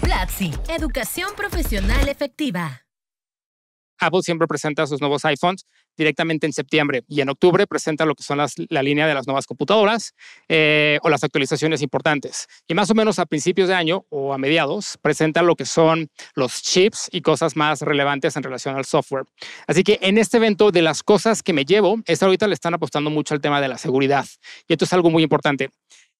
Platzi, educación profesional efectiva. Apple siempre presenta sus nuevos iPhones directamente en septiembre y en octubre presenta lo que son las, la línea de las nuevas computadoras eh, o las actualizaciones importantes. Y más o menos a principios de año o a mediados presenta lo que son los chips y cosas más relevantes en relación al software. Así que en este evento de las cosas que me llevo, es ahorita le están apostando mucho al tema de la seguridad y esto es algo muy importante.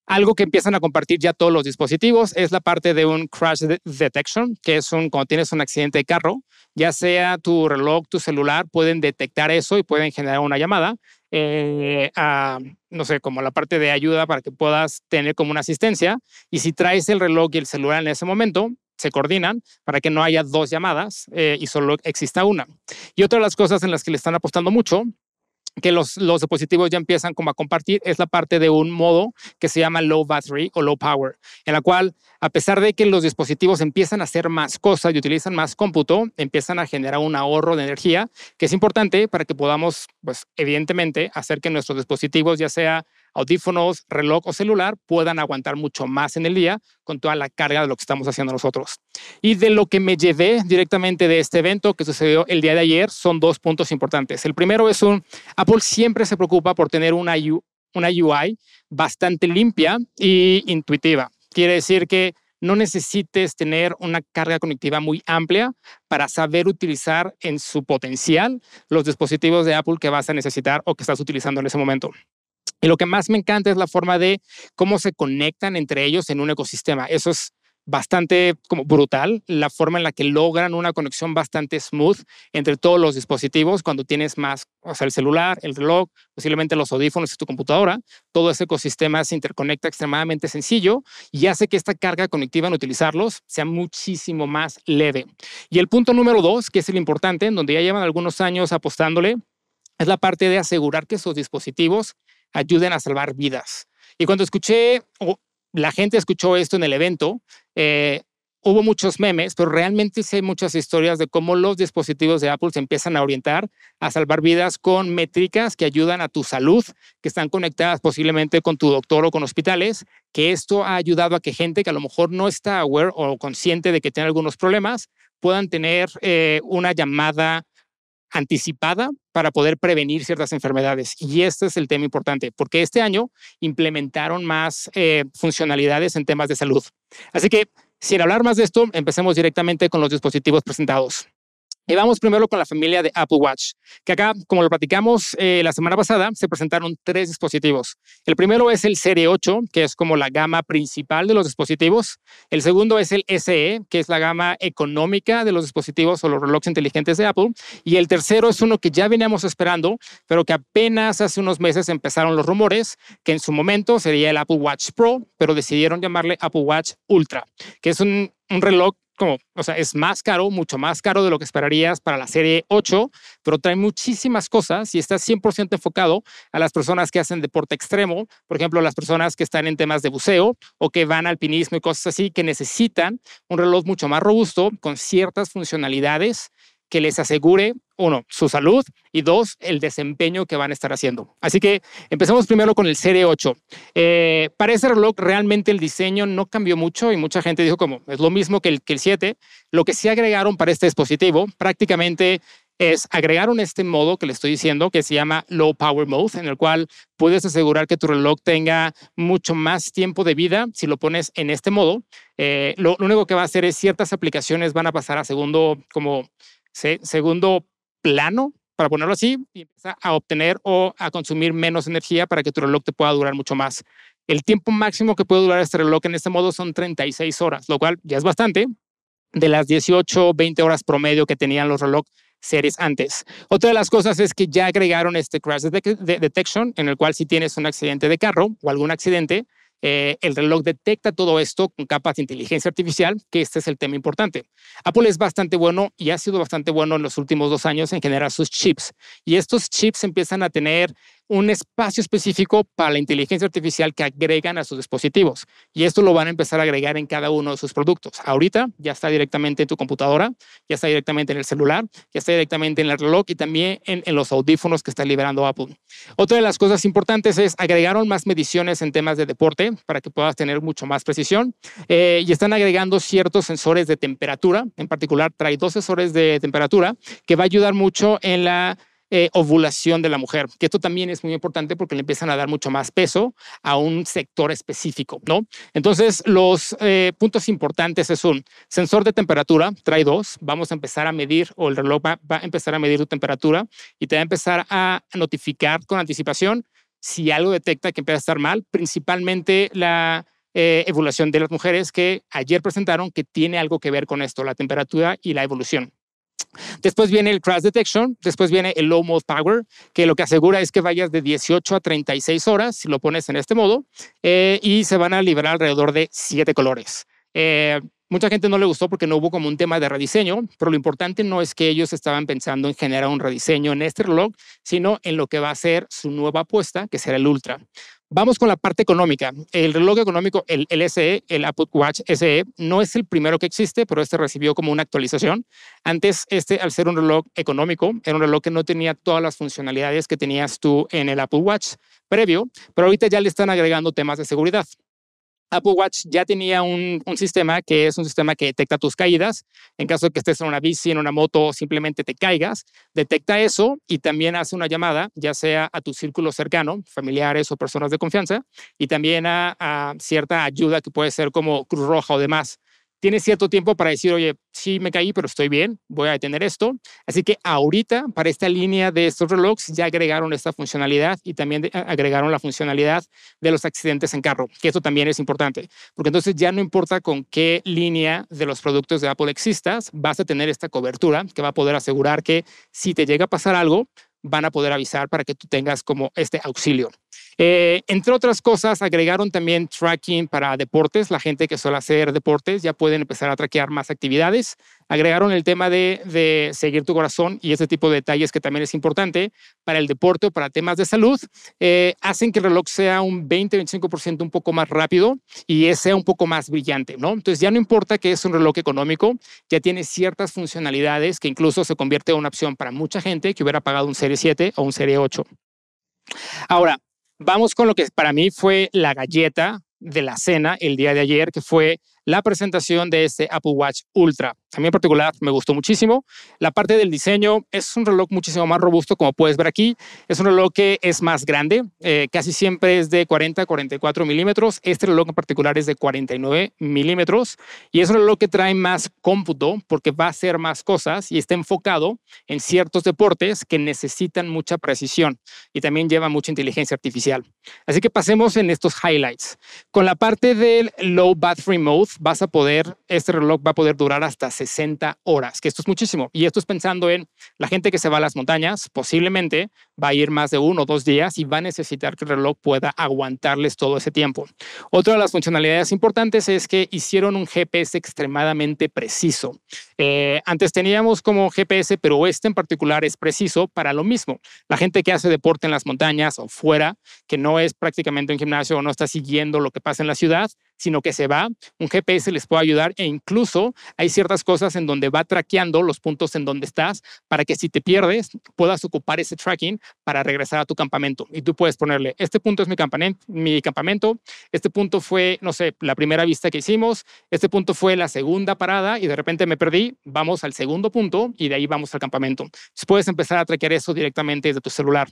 Algo que empiezan a compartir ya todos los dispositivos es la parte de un crash detection, que es un, cuando tienes un accidente de carro, ya sea tu reloj, tu celular, pueden detectar eso y pueden generar una llamada. Eh, no sé, como la parte de ayuda para que puedas tener como una asistencia. Y si traes el reloj y el celular en ese momento, se coordinan para que no haya dos llamadas eh, y solo exista una. Y otra de las cosas en las que le están apostando mucho que los, dispositivos ya empiezan como a compartir es la parte de un modo que se llama low battery o low power, en la cual a pesar de que los dispositivos empiezan a hacer más cosas y utilizan más cómputo, empiezan a generar un ahorro de energía que es importante para que podamos, pues evidentemente, hacer que nuestros dispositivos, ya sea audífonos, reloj o celular puedan aguantar mucho más en el día con toda la carga de lo que estamos haciendo nosotros. Y de lo que me llevé directamente de este evento que sucedió el día de ayer son dos puntos importantes. El primero es un, Apple siempre se preocupa por tener una, una UI bastante limpia y intuitiva. Quiere decir que no necesites tener una carga conectiva muy amplia para saber utilizar en su potencial los dispositivos de Apple que vas a necesitar o que estás utilizando en ese momento. Y lo que más me encanta es la forma de cómo se conectan entre ellos en un ecosistema. Eso es bastante como brutal, la forma en la que logran una conexión bastante smooth entre todos los dispositivos cuando tienes más, o sea, el celular, el reloj, posiblemente los audífonos y tu computadora. Todo ese ecosistema se interconecta extremadamente sencillo y hace que esta carga conectiva en utilizarlos sea muchísimo más leve. Y el punto número dos, que es el importante, en donde ya llevan algunos años apostándole, es la parte de asegurar que esos dispositivos ayuden a salvar vidas. Y cuando escuché, o la gente escuchó esto en el evento, eh, hubo muchos memes, pero realmente sé muchas historias de cómo los dispositivos de Apple se empiezan a orientar a salvar vidas con métricas que ayudan a tu salud, que están conectadas posiblemente con tu doctor o con hospitales, que esto ha ayudado a que gente que a lo mejor no está aware o consciente de que tiene algunos problemas puedan tener eh, una llamada anticipada para poder prevenir ciertas enfermedades. Y este es el tema importante, porque este año implementaron más eh, funcionalidades en temas de salud. Así que, sin hablar más de esto, empecemos directamente con los dispositivos presentados. Y eh, vamos primero con la familia de Apple Watch, que acá, como lo platicamos eh, la semana pasada, se presentaron tres dispositivos. El primero es el Serie 8, que es como la gama principal de los dispositivos. El segundo es el SE, que es la gama económica de los dispositivos o los relojes inteligentes de Apple. Y el tercero es uno que ya veníamos esperando, pero que apenas hace unos meses empezaron los rumores, que en su momento sería el Apple Watch Pro, pero decidieron llamarle Apple Watch Ultra, que es un reloj como, o sea, es más caro, mucho más caro de lo que esperarías para la serie 8, pero trae muchísimas cosas y está 100% enfocado a las personas que hacen deporte extremo, por ejemplo, las personas que están en temas de buceo o que van alpinismo y cosas así, que necesitan un reloj mucho más robusto con ciertas funcionalidades que les asegure uno, su salud y dos, el desempeño que van a estar haciendo. Así que empezamos primero con el serie 8 eh, para ese reloj realmente el diseño no cambió mucho y mucha gente dijo como es lo mismo que el, que el 7. Lo que sí agregaron para este dispositivo prácticamente es agregaron este modo que le estoy diciendo que se llama Low Power Mode, en el cual puedes asegurar que tu reloj tenga mucho más tiempo de vida si lo pones en este modo. Eh, lo, lo único que va a hacer es ciertas aplicaciones van a pasar a segundo como segundo plano, para ponerlo así, y empieza a obtener o a consumir menos energía para que tu reloj te pueda durar mucho más. El tiempo máximo que puede durar este reloj en este modo son 36 horas, lo cual ya es bastante de las 18 o 20 horas promedio que tenían los relojes series antes. Otra de las cosas es que ya agregaron este crash detection, en el cual si tienes un accidente de carro o algún accidente, eh, el reloj detecta todo esto con capas de inteligencia artificial, que este es el tema importante. Apple es bastante bueno y ha sido bastante bueno en los últimos dos años en generar sus chips. Y estos chips empiezan a tener un espacio específico para la inteligencia artificial que agregan a sus dispositivos. Y esto lo van a empezar a agregar en cada uno de sus productos. Ahorita ya está directamente en tu computadora, ya está directamente en el celular, ya está directamente en el reloj y también en, los audífonos que está liberando Apple. Otra de las cosas importantes es agregaron más mediciones en temas de deporte para que puedas tener mucho más precisión. Eh, y están agregando ciertos sensores de temperatura. En particular, trae dos sensores de temperatura que va a ayudar mucho en la eh, ovulación de la mujer, que esto también es muy importante porque le empiezan a dar mucho más peso a un sector específico, ¿no? Entonces, los eh, puntos importantes es un sensor de temperatura, trae dos, vamos a empezar a medir o el reloj va, a empezar a medir tu temperatura y te va a empezar a notificar con anticipación si algo detecta que empieza a estar mal, principalmente la eh, evolución de las mujeres que ayer presentaron que tiene algo que ver con esto, la temperatura y la evolución. Después viene el crash detection, después viene el low mode power, que lo que asegura es que vayas de 18 a 36 horas, si lo pones en este modo, eh, y se van a liberar alrededor de siete colores. Eh, mucha gente no le gustó porque no hubo como un tema de rediseño, pero lo importante no es que ellos estaban pensando en generar un rediseño en este reloj, sino en lo que va a ser su nueva apuesta, que será el Ultra. Vamos con la parte económica. El reloj económico, el, SE, el Apple Watch SE, no es el primero que existe, pero este recibió como una actualización. Antes, este, al ser un reloj económico, era un reloj que no tenía todas las funcionalidades que tenías tú en el Apple Watch previo, pero ahorita ya le están agregando temas de seguridad. Apple Watch ya tenía un, sistema que es un sistema que detecta tus caídas. En caso de que estés en una bici, en una moto o simplemente te caigas, detecta eso y también hace una llamada, ya sea a tu círculo cercano, familiares o personas de confianza, y también a cierta ayuda que puede ser como Cruz Roja o demás. Tiene cierto tiempo para decir, oye, sí me caí, pero estoy bien, voy a detener esto. Así que ahorita, para esta línea de estos relojes, ya agregaron esta funcionalidad y también agregaron la funcionalidad de los accidentes en carro, que eso también es importante, porque entonces ya no importa con qué línea de los productos de Apple existas, vas a tener esta cobertura que va a poder asegurar que si te llega a pasar algo, van a poder avisar para que tú tengas como este auxilio. Eh, entre otras cosas, agregaron también tracking para deportes. La gente que suele hacer deportes ya pueden empezar a traquear más actividades. Agregaron el tema de, seguir tu corazón y ese tipo de detalles que también es importante para el deporte o para temas de salud. Eh, hacen que el reloj sea un 20-25% un poco más rápido y sea un poco más brillante, ¿no? Entonces ya no importa que es un reloj económico, ya tiene ciertas funcionalidades que incluso se convierte en una opción para mucha gente que hubiera pagado un Serie 7 o un Serie 8. Ahora, Vamos con lo que para mí fue la galleta de la cena el día de ayer, que fue la presentación de este Apple Watch Ultra. A mí en particular me gustó muchísimo. La parte del diseño es un reloj muchísimo más robusto, como puedes ver aquí. Es un reloj que es más grande, eh, casi siempre es de 40 a 44 milímetros. Este reloj en particular es de 49 milímetros y es un reloj que trae más cómputo porque va a hacer más cosas y está enfocado en ciertos deportes que necesitan mucha precisión y también lleva mucha inteligencia artificial. Así que pasemos en estos highlights. Con la parte del Low Battery Mode, vas a poder, este reloj va a poder durar hasta 60 horas, que esto es muchísimo. Y esto es pensando en la gente que se va a las montañas, posiblemente va a ir más de uno o dos días y va a necesitar que el reloj pueda aguantarles todo ese tiempo. Otra de las funcionalidades importantes es que hicieron un GPS extremadamente preciso. Eh, antes teníamos como GPS, pero este en particular es preciso para lo mismo. La gente que hace deporte en las montañas o fuera, que no es prácticamente un gimnasio o no está siguiendo lo que pasa en la ciudad, sino que se va, un GPS les puede ayudar e incluso hay ciertas cosas en donde va traqueando los puntos en donde estás para que si te pierdes puedas ocupar ese tracking para regresar a tu campamento. Y tú puedes ponerle, este punto es mi campamento, mi campamento, este punto fue, no sé, la primera vista que hicimos, este punto fue la segunda parada y de repente me perdí, vamos al segundo punto y de ahí vamos al campamento. puedes empezar a traquear eso directamente desde tu celular.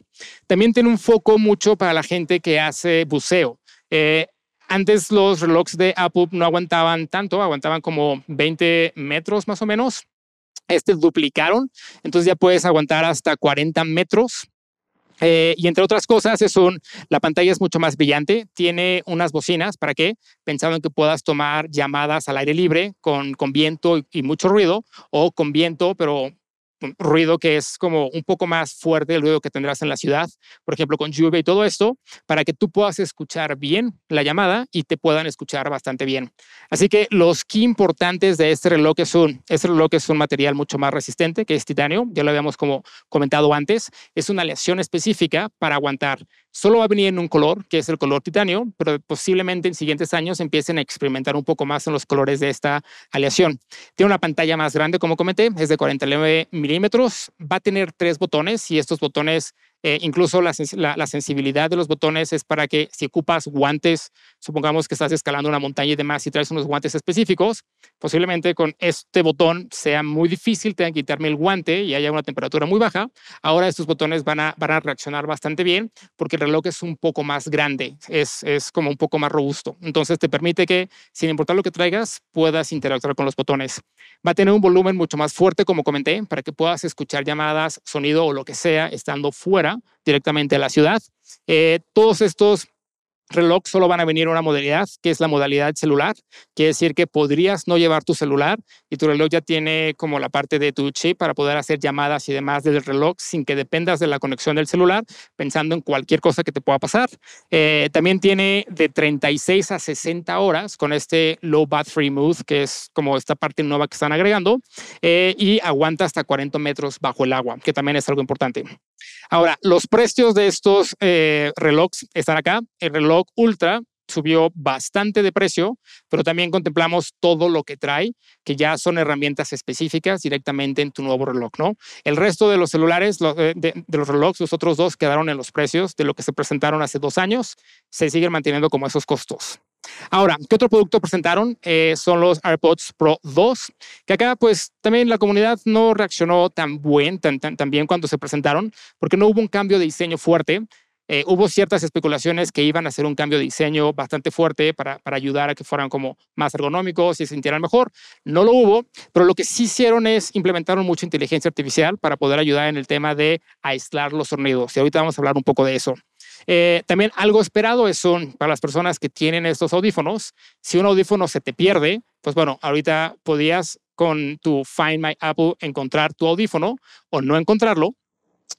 También tiene un foco mucho para la gente que hace buceo. Eh, antes los relojes de Apple no aguantaban tanto, aguantaban como 20 metros más o menos. Este duplicaron, entonces ya puedes aguantar hasta 40 metros. Eh, y entre otras cosas, es un, la pantalla es mucho más brillante, tiene unas bocinas, ¿para que, Pensando en que puedas tomar llamadas al aire libre con, con viento y mucho ruido, o con viento, pero ruido que es como un poco más fuerte el ruido que tendrás en la ciudad, por ejemplo, con lluvia y todo esto, para que tú puedas escuchar bien la llamada y te puedan escuchar bastante bien. Así que los key importantes de este reloj es un, este reloj es un material mucho más resistente que es titanio, ya lo habíamos como comentado antes, es una aleación específica para aguantar Solo va a venir en un color, que es el color titanio, pero posiblemente en siguientes años empiecen a experimentar un poco más en los colores de esta aleación. Tiene una pantalla más grande, como comenté, es de 49 milímetros, va a tener tres botones y estos botones eh, incluso la, sensibilidad de los botones es para que si ocupas guantes, supongamos que estás escalando una montaña y demás, y traes unos guantes específicos, posiblemente con este botón sea muy difícil, tengan que quitarme el guante y haya una temperatura muy baja. Ahora estos botones van a, reaccionar bastante bien porque el reloj es un poco más grande, es como un poco más robusto. Entonces te permite que, sin importar lo que traigas, puedas interactuar con los botones. Va a tener un volumen mucho más fuerte, como comenté, para que puedas escuchar llamadas, sonido o lo que sea estando fuera directamente a la ciudad. Eh, todos estos relojes solo van a venir una modalidad, que es la modalidad celular. Quiere decir que podrías no llevar tu celular y tu reloj ya tiene como la parte de tu chip para poder hacer llamadas y demás del reloj sin que dependas de la conexión del celular, pensando en cualquier cosa que te pueda pasar. Eh, también tiene de 36 a 60 horas con este low battery mode, que es como esta parte nueva que están agregando, eh, y aguanta hasta 40 metros bajo el agua, que también es algo importante. Ahora, los precios de estos eh, relojes están acá. El reloj Ultra subió bastante de precio, pero también contemplamos todo lo que trae, que ya son herramientas específicas directamente en tu nuevo reloj, ¿no? El resto de los celulares, eh, de los relojes, los otros dos quedaron en los precios de lo que se presentaron hace dos años, se siguen manteniendo como esos costos. Ahora, ¿qué otro producto presentaron? Eh, son los AirPods Pro 2, que acá pues también la comunidad no reaccionó tan, buen, tan, bien cuando se presentaron, porque no hubo un cambio de diseño fuerte. Eh, hubo ciertas especulaciones que iban a hacer un cambio de diseño bastante fuerte para, para, ayudar a que fueran como más ergonómicos y se sintieran mejor. No lo hubo, pero lo que sí hicieron es implementaron mucha inteligencia artificial para poder ayudar en el tema de aislar los sonidos. Y ahorita vamos a hablar un poco de eso. Eh, también algo esperado es son para las personas que tienen estos audífonos, si un audífono se te pierde, pues bueno, ahorita podías con tu Find My Apple encontrar tu audífono o no encontrarlo,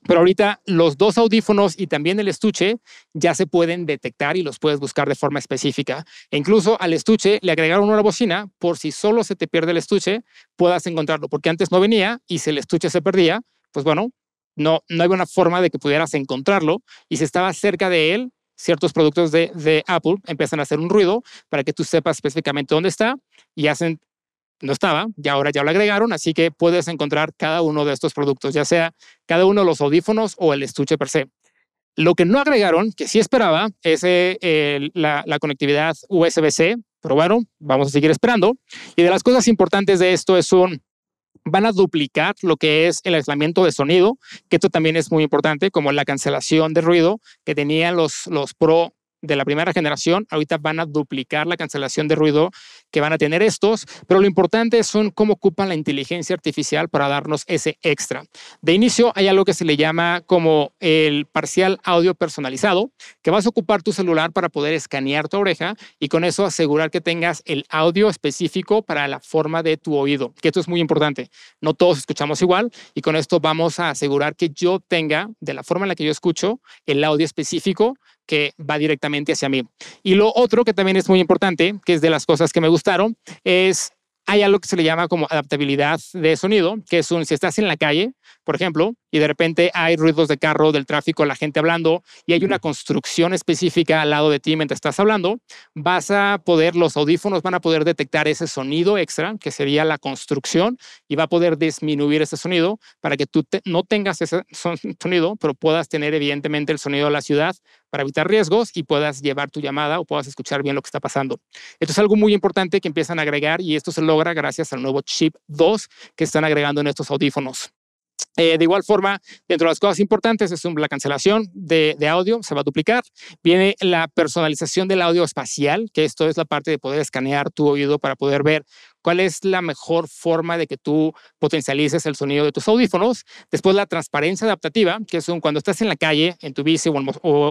pero ahorita los dos audífonos y también el estuche ya se pueden detectar y los puedes buscar de forma específica. E incluso al estuche le agregaron una bocina por si solo se te pierde el estuche, puedas encontrarlo, porque antes no venía y si el estuche se perdía, pues bueno, no, no había una forma de que pudieras encontrarlo y si estaba cerca de él, ciertos productos de, Apple empiezan a hacer un ruido para que tú sepas específicamente dónde está y hacen, no estaba, y ahora ya lo agregaron, así que puedes encontrar cada uno de estos productos, ya sea cada uno de los audífonos o el estuche per se. Lo que no agregaron, que sí esperaba, es eh, la, la conectividad USB-C, pero bueno, vamos a seguir esperando. Y de las cosas importantes de esto es un van a duplicar lo que es el aislamiento de sonido, que esto también es muy importante, como la cancelación de ruido que tenían los, los Pro de la primera generación. Ahorita van a duplicar la cancelación de ruido que van a tener estos, pero lo importante son cómo ocupan la inteligencia artificial para darnos ese extra. De inicio hay algo que se le llama como el parcial audio personalizado, que vas a ocupar tu celular para poder escanear tu oreja y con eso asegurar que tengas el audio específico para la forma de tu oído, que esto es muy importante. No todos escuchamos igual y con esto vamos a asegurar que yo tenga, de la forma en la que yo escucho, el audio específico que va directamente hacia mí. Y lo otro que también es muy importante, que es de las cosas que me gustaron, es hay algo que se le llama como adaptabilidad de sonido, que es un, si estás en la calle, por ejemplo, y de repente hay ruidos de carro, del tráfico, la gente hablando, y hay una construcción específica al lado de ti mientras estás hablando, vas a poder, los audífonos van a poder detectar ese sonido extra, que sería la construcción, y va a poder disminuir ese sonido para que tú no tengas ese sonido, pero puedas tener evidentemente el sonido de la ciudad para evitar riesgos y puedas llevar tu llamada o puedas escuchar bien lo que está pasando. Esto es algo muy importante que empiezan a agregar y esto se logra gracias al nuevo chip 2 que están agregando en estos audífonos. Eh, de igual forma, dentro de las cosas importantes es la cancelación de, audio, se va a duplicar. Viene la personalización del audio espacial, que esto es la parte de poder escanear tu oído para poder ver cuál es la mejor forma de que tú potencialices el sonido de tus audífonos. Después la transparencia adaptativa, que es cuando estás en la calle, en tu bici o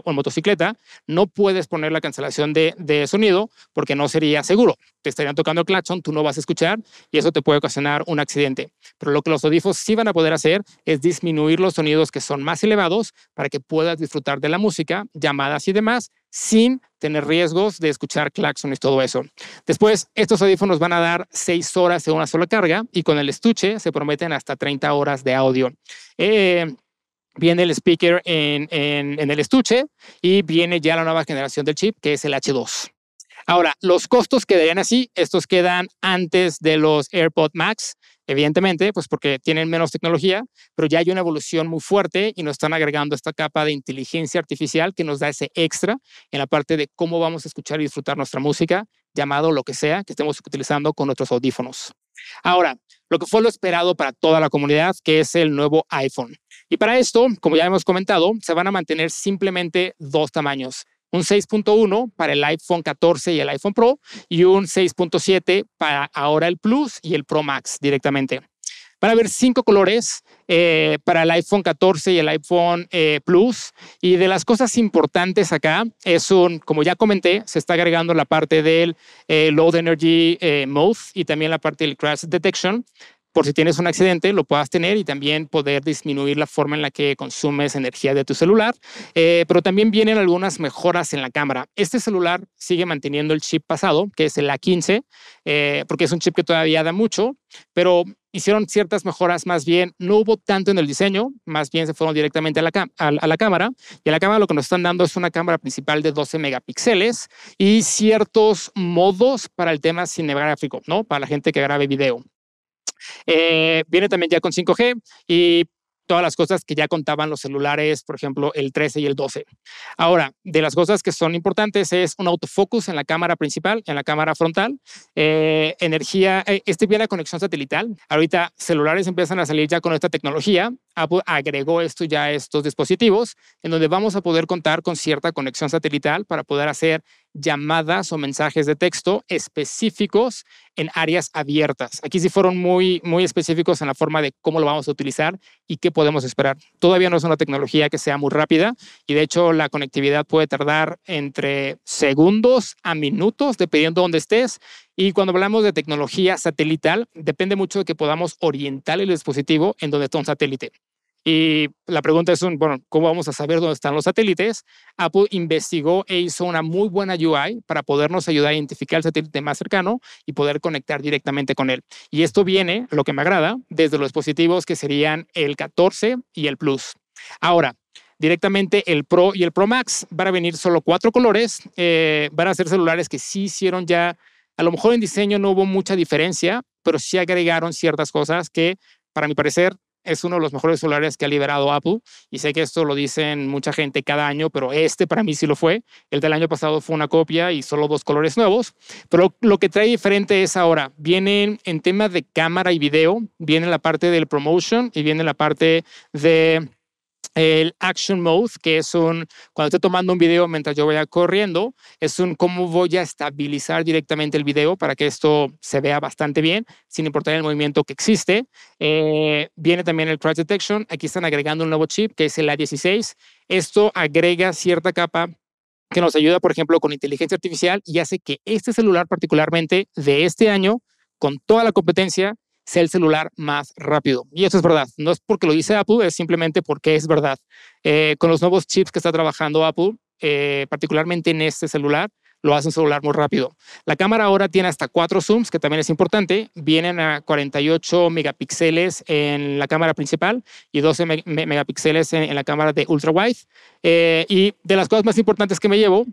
en, motocicleta, no puedes poner la cancelación de, sonido porque no sería seguro. Te estarían tocando el claxon, tú no vas a escuchar y eso te puede ocasionar un accidente. Pero lo que los audífonos sí van a poder hacer es disminuir los sonidos que son más elevados para que puedas disfrutar de la música, llamadas y demás sin tener riesgos de escuchar claxones y todo eso. Después, estos audífonos van a dar seis horas de una sola carga y con el estuche se prometen hasta 30 horas de audio. Eh, viene el speaker en, en el estuche y viene ya la nueva generación del chip, que es el H2. Ahora, los costos quedarían así. Estos quedan antes de los AirPod Max Evidentemente, pues porque tienen menos tecnología, pero ya hay una evolución muy fuerte y nos están agregando esta capa de inteligencia artificial que nos da ese extra en la parte de cómo vamos a escuchar y disfrutar nuestra música, llamado lo que sea que estemos utilizando con nuestros audífonos. Ahora, lo que fue lo esperado para toda la comunidad, que es el nuevo iPhone. Y para esto, como ya hemos comentado, se van a mantener simplemente dos tamaños, un 6.1 para el iPhone 14 y el iPhone Pro y un 6.7 para ahora el Plus y el Pro Max directamente. Van a cinco colores eh, para el iPhone 14 y el iPhone eh, Plus. Y de las cosas importantes acá es un, como ya comenté, se está agregando la parte del eh, Load Energy Mode y también la parte del Crash Detection por si tienes un accidente, lo puedas tener y también poder disminuir la forma en la que consumes energía de tu celular. Eh, pero también vienen algunas mejoras en la cámara. Este celular sigue manteniendo el chip pasado, que es el A15, eh, porque es un chip que todavía da mucho, pero hicieron ciertas mejoras, más bien no hubo tanto en el diseño, más bien se fueron directamente a la, a, la, cámara. Y a la cámara lo que nos están dando es una cámara principal de 12 megapíxeles y ciertos modos para el tema cinematográfico, ¿no? Para la gente que grabe video. Eh, viene también ya con 5G y todas las cosas que ya contaban los celulares, por ejemplo, el 13 y el 12. Ahora, de las cosas que son importantes es un autofocus en la cámara principal, en la cámara frontal, eh, energía, eh, este viene la conexión satelital. Ahorita celulares empiezan a salir ya con esta tecnología Apple agregó esto ya a estos dispositivos, en donde vamos a poder contar con cierta conexión satelital para poder hacer llamadas o mensajes de texto específicos en áreas abiertas. Aquí sí fueron muy, muy específicos en la forma de cómo lo vamos a utilizar y qué podemos esperar. Todavía no es una tecnología que sea muy rápida y de hecho la conectividad puede tardar entre segundos a minutos, dependiendo de dónde estés y cuando hablamos de tecnología satelital, depende mucho de que podamos orientar el dispositivo en donde está un satélite. Y la pregunta es, bueno, ¿cómo vamos a saber dónde están los satélites? Apple investigó e hizo una muy buena UI para podernos ayudar a identificar el satélite más cercano y poder conectar directamente con él. Y esto viene, lo que me agrada, desde los dispositivos que serían el 14 y el Plus. Ahora, directamente el Pro y el Pro Max van a venir solo cuatro colores, eh, van a ser celulares que sí hicieron ya a lo mejor en diseño no hubo mucha diferencia, pero sí agregaron ciertas cosas que, para mi parecer, es uno de los mejores celulares que ha liberado Apple. Y sé que esto lo dicen mucha gente cada año, pero este para mí sí lo fue. El del año pasado fue una copia y solo dos colores nuevos. Pero lo que trae diferente es ahora, vienen en tema de cámara y video, viene la parte del promotion y viene la parte de el action mode, que es un, cuando estoy tomando un video mientras yo vaya corriendo, es un cómo voy a estabilizar directamente el video para que esto se vea bastante bien, sin importar el movimiento que existe. Eh, viene también el crash detection, aquí están agregando un nuevo chip que es el A16. Esto agrega cierta capa que nos ayuda, por ejemplo, con inteligencia artificial y hace que este celular particularmente de este año, con toda la competencia, sea el celular más rápido. Y eso es verdad. No es porque lo dice Apple, es simplemente porque es verdad. Eh, con los nuevos chips que está trabajando Apple, eh, particularmente en este celular, lo hace un celular muy rápido. La cámara ahora tiene hasta cuatro zooms, que también es importante. Vienen a 48 megapíxeles en la cámara principal y 12 megapíxeles en, la cámara de ultra wide. Eh, y de las cosas más importantes que me llevo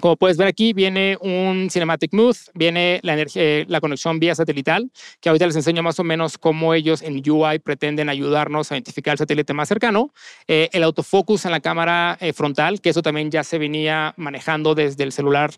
como puedes ver aquí, viene un Cinematic Mood, viene eh, la, conexión vía satelital, que ahorita les enseño más o menos cómo ellos en UI pretenden ayudarnos a identificar el satélite más cercano. Eh, el autofocus en la cámara eh, frontal, que eso también ya se venía manejando desde el celular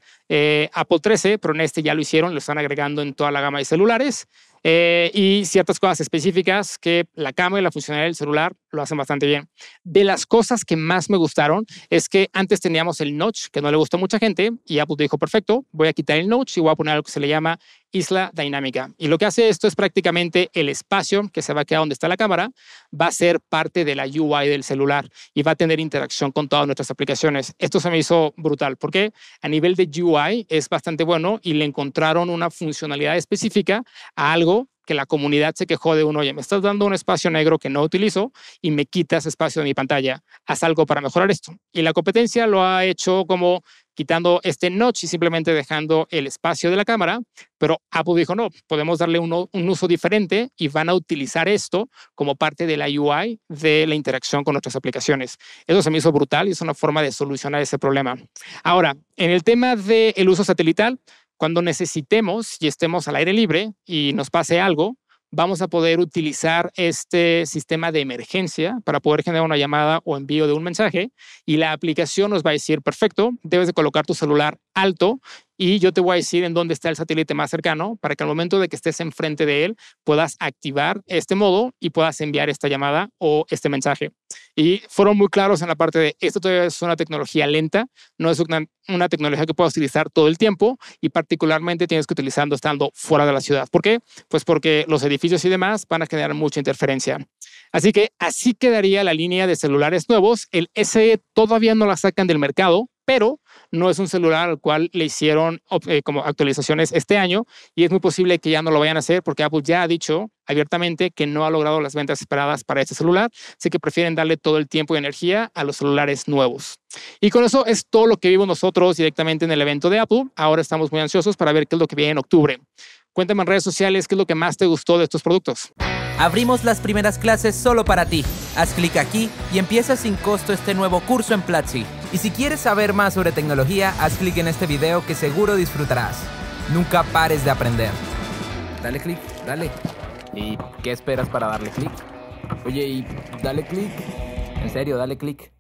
Apple 13, pero en este ya lo hicieron, lo están agregando en toda la gama de celulares. Eh, y ciertas cosas específicas que la cámara y la funcionalidad del celular lo hacen bastante bien. De las cosas que más me gustaron es que antes teníamos el notch, que no le gustó a mucha gente, y Apple dijo, perfecto, voy a quitar el notch y voy a poner algo que se le llama isla dinámica. Y lo que hace esto es prácticamente el espacio que se va a quedar donde está la cámara, va a ser parte de la UI del celular y va a tener interacción con todas nuestras aplicaciones. Esto se me hizo brutal porque a nivel de UI es bastante bueno y le encontraron una funcionalidad específica a algo que la comunidad se quejó de uno, oye, me estás dando un espacio negro que no utilizo y me quitas espacio de mi pantalla, haz algo para mejorar esto. Y la competencia lo ha hecho como quitando este notch y simplemente dejando el espacio de la cámara, pero Apple dijo, no, podemos darle un, uso diferente y van a utilizar esto como parte de la UI de la interacción con nuestras aplicaciones. Eso se me hizo brutal y es una forma de solucionar ese problema. Ahora, en el tema del uso satelital, cuando necesitemos y estemos al aire libre y nos pase algo, vamos a poder utilizar este sistema de emergencia para poder generar una llamada o envío de un mensaje y la aplicación nos va a decir, perfecto, debes de colocar tu celular alto y yo te voy a decir en dónde está el satélite más cercano para que al momento de que estés enfrente de él puedas activar este modo y puedas enviar esta llamada o este mensaje. Y fueron muy claros en la parte de esto todavía es una tecnología lenta, no es una, tecnología que puedas utilizar todo el tiempo y particularmente tienes que utilizarlo estando fuera de la ciudad. ¿Por qué? Pues porque los edificios y demás van a generar mucha interferencia. Así que así quedaría la línea de celulares nuevos. El SE todavía no la sacan del mercado, pero no es un celular al cual le hicieron eh, como actualizaciones este año y es muy posible que ya no lo vayan a hacer porque Apple ya ha dicho abiertamente que no ha logrado las ventas esperadas para este celular, así que prefieren darle todo el tiempo y energía a los celulares nuevos. Y con eso es todo lo que vimos nosotros directamente en el evento de Apple. Ahora estamos muy ansiosos para ver qué es lo que viene en octubre. Cuéntame en redes sociales qué es lo que más te gustó de estos productos. Abrimos las primeras clases solo para ti. Haz clic aquí y empieza sin costo este nuevo curso en Platzi. Y si quieres saber más sobre tecnología, haz clic en este video que seguro disfrutarás. Nunca pares de aprender. Dale clic, dale. ¿Y qué esperas para darle clic? Oye, y dale clic. En serio, dale clic.